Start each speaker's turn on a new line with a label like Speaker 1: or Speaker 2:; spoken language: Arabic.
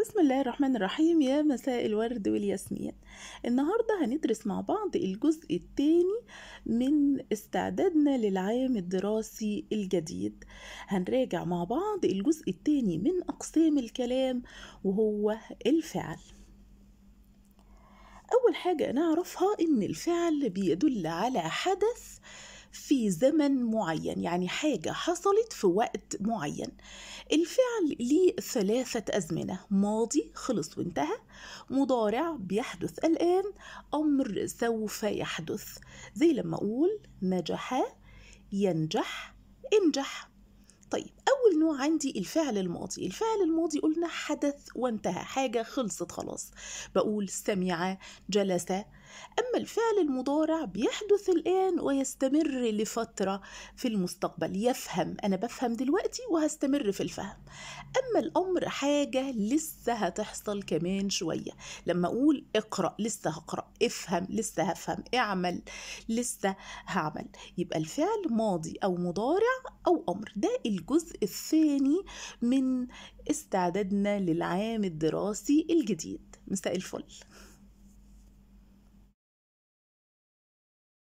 Speaker 1: بسم الله الرحمن الرحيم يا مساء الورد والياسمين النهاردة هندرس مع بعض الجزء الثاني من استعدادنا للعام الدراسي الجديد هنراجع مع بعض الجزء الثاني من أقسام الكلام وهو الفعل أول حاجة نعرفها إن الفعل بيدل على حدث في زمن معين يعني حاجة حصلت في وقت معين الفعل ليه ثلاثة أزمنة ماضي خلص وانتهى مضارع بيحدث الآن أمر سوف يحدث زي لما أقول نجح ينجح انجح طيب أول نوع عندي الفعل الماضي الفعل الماضي قلنا حدث وانتهى حاجة خلصت خلاص بقول سمع جلس أما الفعل المضارع بيحدث الآن ويستمر لفترة في المستقبل يفهم أنا بفهم دلوقتي وهستمر في الفهم أما الأمر حاجة لسه هتحصل كمان شوية لما أقول اقرأ لسه هقرأ افهم لسه هفهم اعمل لسه هعمل يبقى الفعل ماضي أو مضارع أو أمر ده الجزء الثاني من استعدادنا للعام الدراسي الجديد مساء الفل